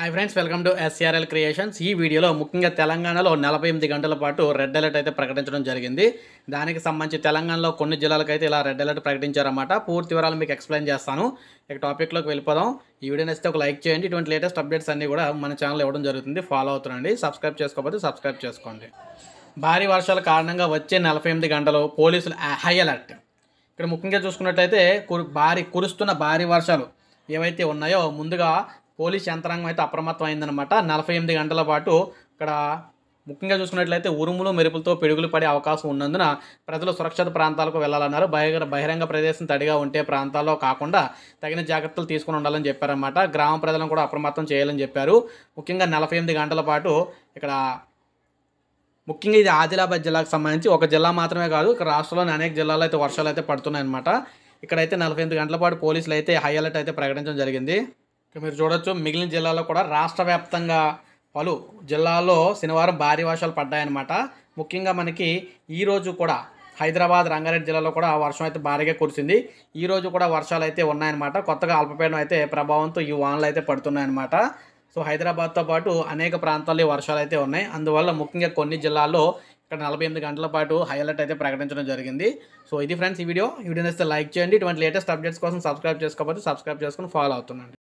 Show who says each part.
Speaker 1: hi friends welcome to SRL creations ఈ వీడియోలో ముఖ్యంగా తెలంగాణలో నలభై ఎనిమిది గంటల పాటు రెడ్ అలర్ట్ అయితే ప్రకటించడం జరిగింది దానికి సంబంధించి తెలంగాణలో కొన్ని జిల్లాలకైతే ఇలా రెడ్ అలర్ట్ ప్రకటించారన్నమాట పూర్తి వివరాలు మీకు ఎక్స్ప్లెయిన్ చేస్తాను ఇక టాపిక్లోకి వెళ్ళిపోదాం ఈ వీడియో నచ్చితే ఒక లైక్ చేయండి ఇటువంటి లేటెస్ట్ అప్డేట్స్ అన్నీ కూడా మన ఛానల్ ఇవ్వడం జరుగుతుంది ఫాలో అవుతుండండి సబ్స్క్రైబ్ చేసుకోకపోతే సబ్స్క్రైబ్ చేసుకోండి భారీ వర్షాల కారణంగా వచ్చే నలభై ఎనిమిది గంటలు పోలీసులు హై అలర్ట్ ఇక్కడ ముఖ్యంగా చూసుకున్నట్లయితే భారీ కురుస్తున్న భారీ వర్షాలు ఏవైతే ఉన్నాయో ముందుగా పోలీస్ యంత్రాంగం అయితే అప్రమత్తం అయిందనమాట నలభై ఎనిమిది గంటల పాటు ఇక్కడ ముఖ్యంగా చూసుకున్నట్లయితే ఉరుములు మెరుపులతో పిడుగులు పడే అవకాశం ఉన్నందున ప్రజలు సురక్షిత ప్రాంతాలకు వెళ్లాలన్నారు బహిర బహిరంగ ప్రదేశం తడిగా ఉంటే ప్రాంతాల్లో కాకుండా తగిన జాగ్రత్తలు తీసుకుని ఉండాలని చెప్పారన్నమాట గ్రామ ప్రజలను కూడా అప్రమత్తం చేయాలని చెప్పారు ముఖ్యంగా నలభై ఎనిమిది గంటల పాటు ఇక్కడ ముఖ్యంగా ఇది ఆదిలాబాద్ జిల్లాకు సంబంధించి ఒక జిల్లా మాత్రమే కాదు ఇక్కడ రాష్ట్రంలోని అనేక జిల్లాలో అయితే వర్షాలు అయితే పడుతున్నాయన్నమాట ఇక్కడైతే నలభై ఎనిమిది గంటల పాటు పోలీసులు అయితే హై అలర్ట్ అయితే ప్రకటించడం జరిగింది మీరు చూడొచ్చు మిగిలిన జిల్లాలో కూడా రాష్ట్ర వ్యాప్తంగా పలు జిల్లాల్లో శనివారం భారీ వర్షాలు పడ్డాయన్నమాట ముఖ్యంగా మనకి ఈరోజు కూడా హైదరాబాద్ రంగారెడ్డి జిల్లాలో కూడా వర్షం అయితే భారీగా కురిసింది ఈరోజు కూడా వర్షాలు అయితే ఉన్నాయన్నమాట కొత్తగా అల్పపీడనం అయితే ప్రభావంతో ఈ వానలు అయితే పడుతున్నాయన్నమాట సో హైదరాబాద్తో పాటు అనేక ప్రాంతాల్లో వర్షాలు అయితే ఉన్నాయి అందువల్ల ముఖ్యంగా కొన్ని జిల్లాల్లో ఇక్కడ నలభై ఎనిమిది గంటల పాటు హైలైట్ అయితే ప్రకటించడం జరిగింది సో ఇది ఫ్రెండ్స్ ఈ వీడియో ఈ వీడియో నచ్చితే లైక్ చేయండి ఇటువంటి లేటెస్ట్ అప్డేట్స్ కోసం సబ్స్క్రైబ్ చేసుకోకపోతే సబ్స్క్రైబ్ చేసుకుని ఫాలో అవుతున్నాను